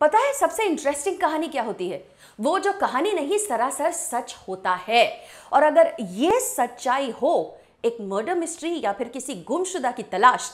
पता है सबसे इंटरेस्टिंग कहानी क्या होती है वो जो कहानी नहीं सरासर सच होता है और अगर ये सच्चाई हो एक मर्डर मिस्ट्री या फिर किसी गुमशुदा की तलाश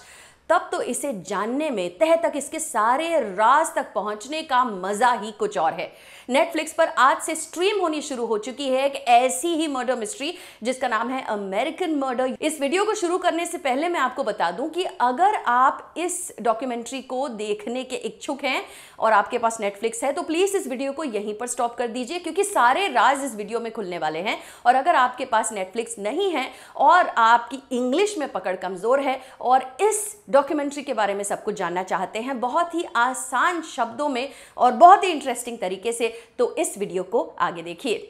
तब तो इसे जानने में तह तक इसके सारे राज तक पहुंचने का मजा ही कुछ और है नेटफ्लिक्स पर आज से स्ट्रीम होनी शुरू हो चुकी है एक ऐसी ही मर्डर मिस्ट्री जिसका नाम है अमेरिकन मर्डर इस वीडियो को शुरू करने से पहले मैं आपको बता दूं कि अगर आप इस डॉक्यूमेंट्री को देखने के इच्छुक हैं और आपके पास नेटफ्लिक्स है तो प्लीज इस वीडियो को यहीं पर स्टॉप कर दीजिए क्योंकि सारे राज इस वीडियो में खुलने वाले हैं और अगर आपके पास नेटफ्लिक्स नहीं है और आपकी इंग्लिश में पकड़ कमजोर है और इस डॉक्यूमेंट्री के बारे में सब कुछ जानना चाहते हैं बहुत ही आसान शब्दों में और बहुत ही इंटरेस्टिंग तरीके से तो इस वीडियो को आगे देखिए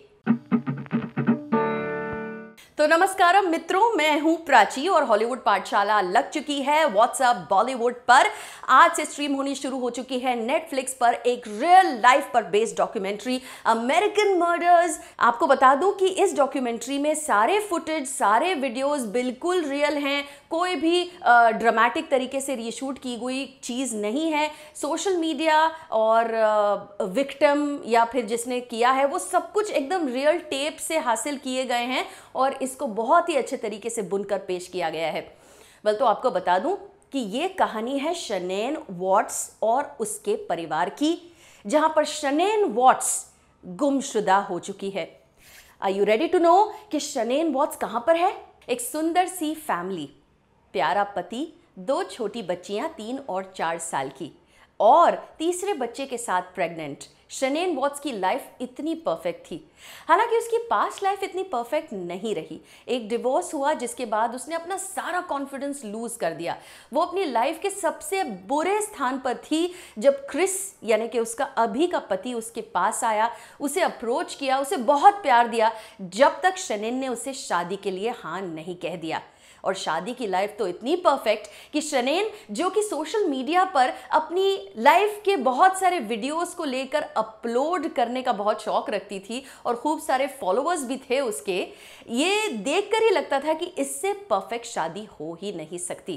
तो नमस्कार मित्रों मैं हूं प्राची और हॉलीवुड पाठशाला लग चुकी है व्हाट्सएप बॉलीवुड पर आज से स्ट्रीम होनी शुरू हो चुकी है नेटफ्लिक्स पर एक रियल लाइफ पर बेस्ड डॉक्यूमेंट्री अमेरिकन मर्डर्स आपको बता दूं कि इस डॉक्यूमेंट्री में सारे फुटेज सारे वीडियोस बिल्कुल रियल हैं कोई भी ड्रामेटिक तरीके से रीशूट की हुई चीज़ नहीं है सोशल मीडिया और विक्टम या फिर जिसने किया है वो सब कुछ एकदम रियल टेप से हासिल किए गए हैं और इसको बहुत ही अच्छे तरीके से बुनकर पेश किया गया है बल तो आपको बता दूं कि ये कहानी है शनैन वॉट्स और उसके परिवार की जहां पर शनैन वॉट्स गुमशुदा हो चुकी है I you ready to know कि शनैन वॉट्स कहाँ पर है एक सुंदर सी फैमिली प्यारा पति दो छोटी बच्चियां तीन और चार साल की और तीसरे बच्चे के साथ प्रेग्नेंट शनेन वॉट्स की लाइफ इतनी परफेक्ट थी हालांकि उसकी पास्ट लाइफ इतनी परफेक्ट नहीं रही एक डिवोर्स हुआ जिसके बाद उसने अपना सारा कॉन्फिडेंस लूज कर दिया वो अपनी लाइफ के सबसे बुरे स्थान पर थी जब क्रिस यानी कि उसका अभी का पति उसके पास आया उसे अप्रोच किया उसे बहुत प्यार दिया जब तक शनेन ने उसे शादी के लिए हाँ नहीं कह दिया और शादी की लाइफ तो इतनी परफेक्ट कि शनैन जो कि सोशल मीडिया पर अपनी लाइफ के बहुत सारे वीडियोस को लेकर अपलोड करने का बहुत शौक रखती थी और खूब सारे फॉलोअर्स भी थे उसके ये देख ही लगता था कि इससे परफेक्ट शादी हो ही नहीं सकती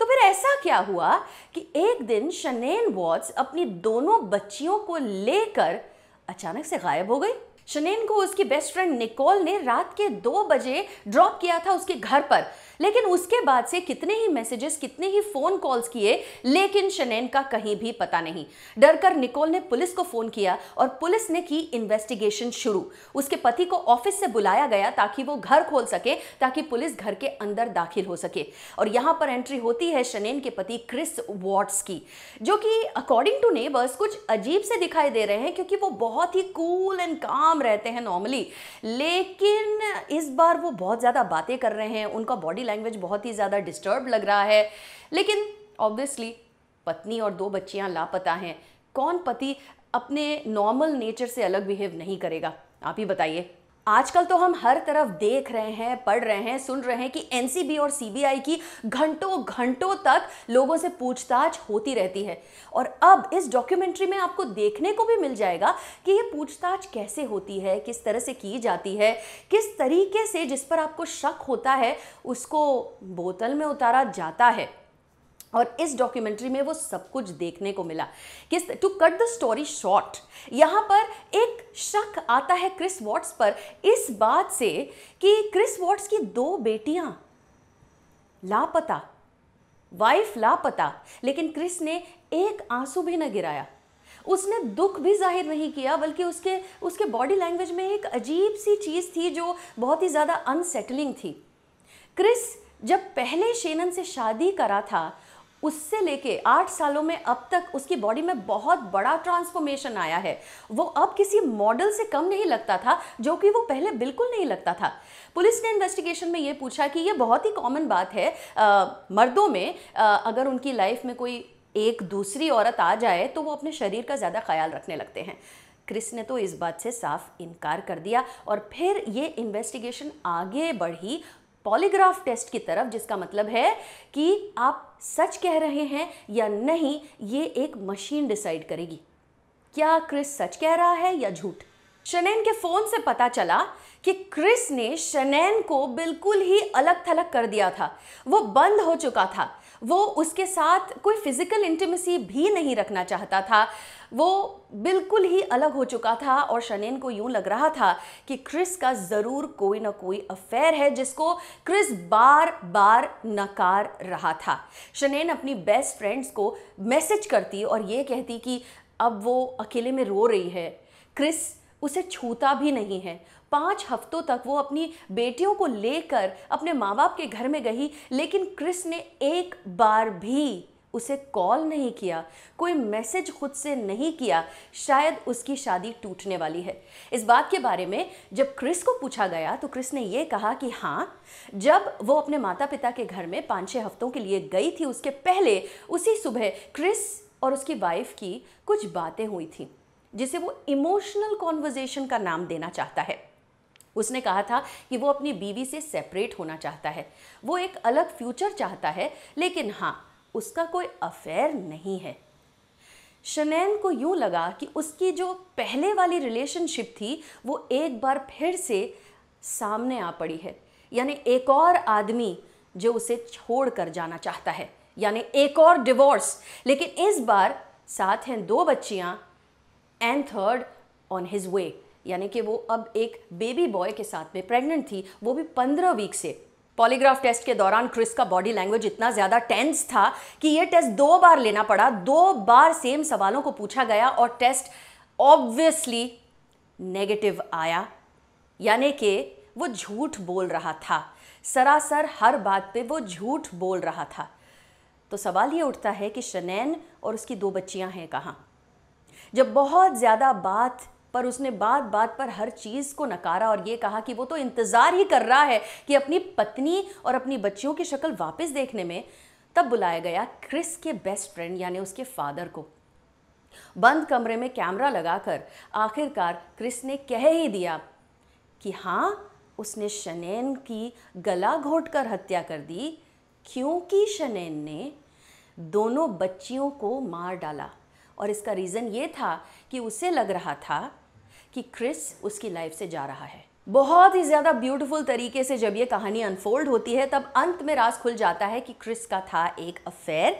तो फिर ऐसा क्या हुआ कि एक दिन शनैन वॉट्स अपनी दोनों बच्चियों को लेकर अचानक से गायब हो गई शनैन को उसकी बेस्ट फ्रेंड निकोल ने रात के दो बजे ड्रॉप किया था उसके घर पर लेकिन उसके बाद से कितने ही मैसेजेस कितने ही फोन कॉल्स किए लेकिन शनैन का कहीं भी पता नहीं डर कर निकोल ने पुलिस को फोन किया और पुलिस ने की इन्वेस्टिगेशन शुरू उसके पति को ऑफिस से बुलाया गया ताकि वो घर खोल सके ताकि पुलिस घर के अंदर दाखिल हो सके और यहां पर एंट्री होती है शनैन के पति क्रिस वॉट्स की जो कि अकॉर्डिंग टू नेबर्स कुछ अजीब से दिखाई दे रहे हैं क्योंकि वो बहुत ही कूल एंड काम रहते हैं नॉर्मली लेकिन इस बार वो बहुत ज़्यादा बातें कर रहे हैं उनका बॉडी बॉडी लैंग्वेज बहुत ही ज़्यादा डिस्टर्ब लग रहा है लेकिन ऑब्वियसली पत्नी और दो बच्चियाँ लापता हैं कौन पति अपने नॉर्मल नेचर से अलग बिहेव नहीं करेगा आप ही बताइए आजकल तो हम हर तरफ देख रहे हैं पढ़ रहे हैं सुन रहे हैं कि एनसीबी और सीबीआई की घंटों घंटों तक लोगों से पूछताछ होती रहती है और अब इस डॉक्यूमेंट्री में आपको देखने को भी मिल जाएगा कि ये पूछताछ कैसे होती है किस तरह से की जाती है किस तरीके से जिस पर आपको शक होता है उसको बोतल में उतारा जाता है और इस डॉक्यूमेंट्री में वो सब कुछ देखने को मिला किस to cut the story short यहाँ पर एक शक आता है क्रिस वॉट्स पर इस बात से कि क्रिस वॉट्स की दो बेटियाँ लापता वाइफ लापता लेकिन क्रिस ने एक आंसू भी न गिराया उसने दुख भी जाहिर नहीं किया बल्कि उसके उसके बॉडी लैंग्वेज में एक अजीब सी चीज़ थी जो बहुत ही ज़्यादा अनसेटलिंग थी क्रिस जब पहले शेनन से शादी करा था उससे लेके आठ सालों में अब तक उसकी बॉडी में बहुत बड़ा ट्रांसफॉर्मेशन आया है वो अब किसी मॉडल से कम नहीं लगता था जो कि वो पहले बिल्कुल नहीं लगता था पुलिस ने इन्वेस्टिगेशन में ये पूछा कि ये बहुत ही कॉमन बात है आ, मर्दों में आ, अगर उनकी लाइफ में कोई एक दूसरी औरत आ जाए तो वो अपने शरीर का ज़्यादा ख्याल रखने लगते हैं क्रिस ने तो इस बात से साफ इनकार कर दिया और फिर ये इन्वेस्टिगेशन आगे बढ़ी पॉलीग्राफ टेस्ट की तरफ जिसका मतलब है कि आप सच कह रहे हैं या नहीं ये एक मशीन डिसाइड करेगी क्या क्रिस सच कह रहा है या झूठ शनैन के फ़ोन से पता चला कि क्रिस ने शनैन को बिल्कुल ही अलग थलग कर दिया था वो बंद हो चुका था वो उसके साथ कोई फिज़िकल इंटीमेसी भी नहीं रखना चाहता था वो बिल्कुल ही अलग हो चुका था और शनेन को यूं लग रहा था कि क्रिस का ज़रूर कोई ना कोई अफेयर है जिसको क्रिस बार बार नकार रहा था शनेन अपनी बेस्ट फ्रेंड्स को मैसेज करती और ये कहती कि अब वो अकेले में रो रही है क्रिस उसे छूता भी नहीं है पाँच हफ्तों तक वो अपनी बेटियों को लेकर अपने माँ बाप के घर में गई लेकिन क्रिस ने एक बार भी उसे कॉल नहीं किया कोई मैसेज खुद से नहीं किया शायद उसकी शादी टूटने वाली है इस बात के बारे में जब क्रिस को पूछा गया तो क्रिस ने यह कहा कि हाँ जब वो अपने माता पिता के घर में पाँच छः हफ्तों के लिए गई थी उसके पहले उसी सुबह क्रिस और उसकी वाइफ की कुछ बातें हुई थी जिसे वो इमोशनल कॉन्वर्जेशन का नाम देना चाहता है उसने कहा था कि वो अपनी बीवी से सेपरेट होना चाहता है वो एक अलग फ्यूचर चाहता है लेकिन हाँ उसका कोई अफेयर नहीं है शनैन को यूं लगा कि उसकी जो पहले वाली रिलेशनशिप थी वो एक बार फिर से सामने आ पड़ी है यानी एक और आदमी जो उसे छोड़ कर जाना चाहता है यानी एक और डिवोर्स लेकिन इस बार साथ हैं दो बच्चियां and third on his way यानी कि वो अब एक बेबी बॉय के साथ में प्रेग्नेंट थी वो भी पंद्रह वीक से पॉलीग्राफ टेस्ट के दौरान क्रिस का बॉडी लैंग्वेज इतना ज़्यादा टेंस था कि ये टेस्ट दो बार लेना पड़ा दो बार सेम सवालों को पूछा गया और टेस्ट ऑब्वियसली नेगेटिव आया यानी कि वो झूठ बोल रहा था सरासर हर बात पे वो झूठ बोल रहा था तो सवाल ये उठता है कि शनैन और उसकी दो बच्चियां हैं कहाँ जब बहुत ज़्यादा बात पर उसने बात बात पर हर चीज़ को नकारा और ये कहा कि वो तो इंतज़ार ही कर रहा है कि अपनी पत्नी और अपनी बच्चियों की शक्ल वापस देखने में तब बुलाया गया क्रिस के बेस्ट फ्रेंड यानी उसके फादर को बंद कमरे में कैमरा लगाकर आखिरकार क्रिस ने कह ही दिया कि हाँ उसने शनैन की गला घोट कर हत्या कर दी क्योंकि शनैन ने दोनों बच्चियों को मार डाला और इसका रीज़न ये था कि उसे लग रहा था कि क्रिस उसकी लाइफ से जा रहा है बहुत ही ज़्यादा ब्यूटीफुल तरीके से जब ये कहानी अनफोल्ड होती है तब अंत में राज खुल जाता है कि क्रिस का था एक अफेयर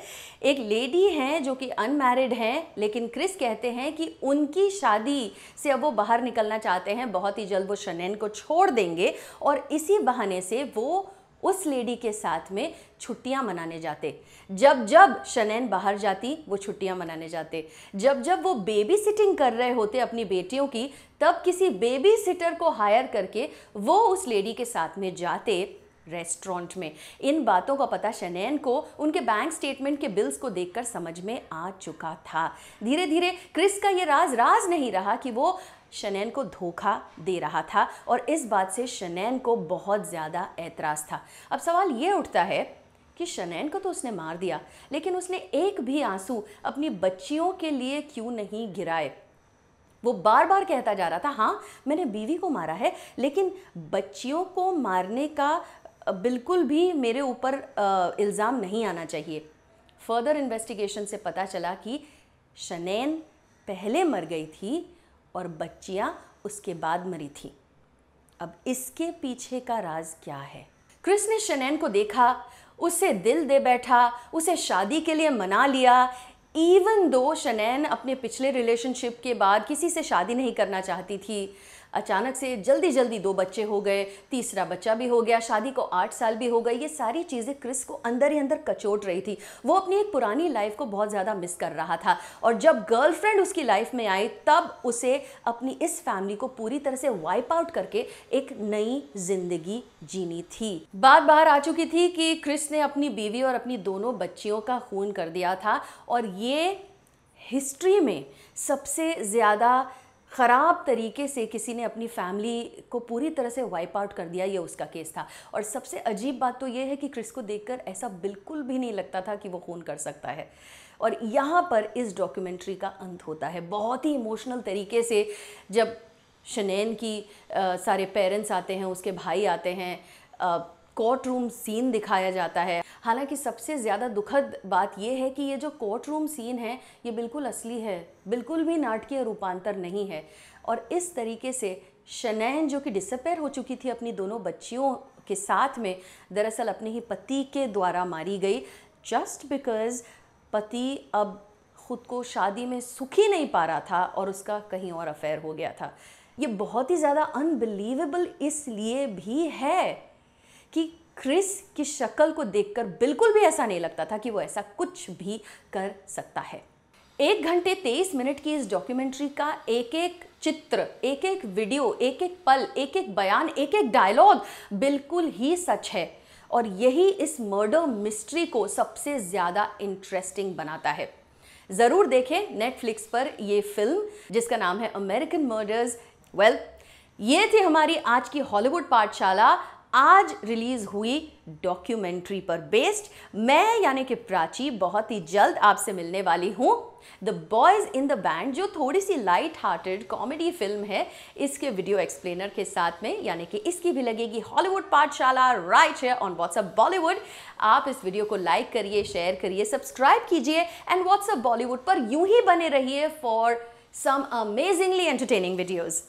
एक लेडी हैं जो कि अनमैरिड हैं लेकिन क्रिस कहते हैं कि उनकी शादी से अब वो बाहर निकलना चाहते हैं बहुत ही जल्द वो शनैन को छोड़ देंगे और इसी बहाने से वो उस लेडी के साथ में छुट्टियां मनाने जाते जब जब शनैन बाहर जाती वो छुट्टियां मनाने जाते जब जब वो बेबी सिटिंग कर रहे होते अपनी बेटियों की तब किसी बेबी सिटर को हायर करके वो उस लेडी के साथ में जाते रेस्टोरेंट में इन बातों का पता शनैन को उनके बैंक स्टेटमेंट के बिल्स को देखकर समझ में आ चुका था धीरे धीरे क्रिस का ये राज राज नहीं रहा कि वो शनैन को धोखा दे रहा था और इस बात से शनैन को बहुत ज़्यादा ऐतराज़ था अब सवाल ये उठता है कि शनैन को तो उसने मार दिया लेकिन उसने एक भी आंसू अपनी बच्चियों के लिए क्यों नहीं गिराए वो बार बार कहता जा रहा था हाँ मैंने बीवी को मारा है लेकिन बच्चियों को मारने का बिल्कुल भी मेरे ऊपर इल्ज़ाम नहीं आना चाहिए फर्दर इन्वेस्टिगेशन से पता चला कि शनैन पहले मर गई थी और बच्चियाँ उसके बाद मरी थी अब इसके पीछे का राज क्या है क्रिस ने शनैन को देखा उसे दिल दे बैठा उसे शादी के लिए मना लिया इवन दो शनैन अपने पिछले रिलेशनशिप के बाद किसी से शादी नहीं करना चाहती थी अचानक से जल्दी जल्दी दो बच्चे हो गए तीसरा बच्चा भी हो गया शादी को आठ साल भी हो गए ये सारी चीज़ें क्रिस को अंदर ही अंदर कचोट रही थी वो अपनी एक पुरानी लाइफ को बहुत ज़्यादा मिस कर रहा था और जब गर्लफ्रेंड उसकी लाइफ में आई तब उसे अपनी इस फैमिली को पूरी तरह से वाइप आउट करके एक नई जिंदगी जीनी थी बात बाहर आ चुकी थी कि क्रिस ने अपनी बीवी और अपनी दोनों बच्चियों का खून कर दिया था और ये हिस्ट्री में सबसे ज़्यादा ख़राब तरीके से किसी ने अपनी फैमिली को पूरी तरह से वाइप आउट कर दिया ये उसका केस था और सबसे अजीब बात तो ये है कि क्रिस को देखकर ऐसा बिल्कुल भी नहीं लगता था कि वो ख़ून कर सकता है और यहाँ पर इस डॉक्यूमेंट्री का अंत होता है बहुत ही इमोशनल तरीके से जब शनैन की आ, सारे पेरेंट्स आते हैं उसके भाई आते हैं कोर्ट रूम सीन दिखाया जाता है हालांकि सबसे ज़्यादा दुखद बात यह है कि ये जो कोर्ट रूम सीन है ये बिल्कुल असली है बिल्कुल भी नाटकीय रूपांतर नहीं है और इस तरीके से शनैन जो कि डिसअपेयर हो चुकी थी अपनी दोनों बच्चियों के साथ में दरअसल अपने ही पति के द्वारा मारी गई जस्ट बिकॉज पति अब खुद को शादी में सुखी नहीं पा रहा था और उसका कहीं और अफेयर हो गया था ये बहुत ही ज़्यादा अनबिलीवेबल इसलिए भी है कि क्रिस की शक्ल को देखकर बिल्कुल भी ऐसा नहीं लगता था कि वो ऐसा कुछ भी कर सकता है एक घंटे तेईस मिनट की इस डॉक्यूमेंट्री का एक एक चित्र एक एक वीडियो एक एक पल एक एक बयान एक एक डायलॉग बिल्कुल ही सच है और यही इस मर्डर मिस्ट्री को सबसे ज़्यादा इंटरेस्टिंग बनाता है ज़रूर देखें नेटफ्लिक्स पर यह फिल्म जिसका नाम है अमेरिकन मर्डर्स वेल ये थी हमारी आज की हॉलीवुड पाठशाला आज रिलीज़ हुई डॉक्यूमेंट्री पर बेस्ड मैं यानी कि प्राची बहुत ही जल्द आपसे मिलने वाली हूँ the boys in the band जो थोड़ी सी लाइट हार्टेड कॉमेडी फिल्म है इसके वीडियो एक्सप्लेनर के साथ में यानी कि इसकी भी लगेगी हॉलीवुड पाठशाला राइट है ऑन व्हाट्सअप बॉलीवुड आप इस वीडियो को लाइक करिए शेयर करिए सब्सक्राइब कीजिए एंड व्हाट्सअप बॉलीवुड पर यूं ही बने रहिए for some amazingly entertaining videos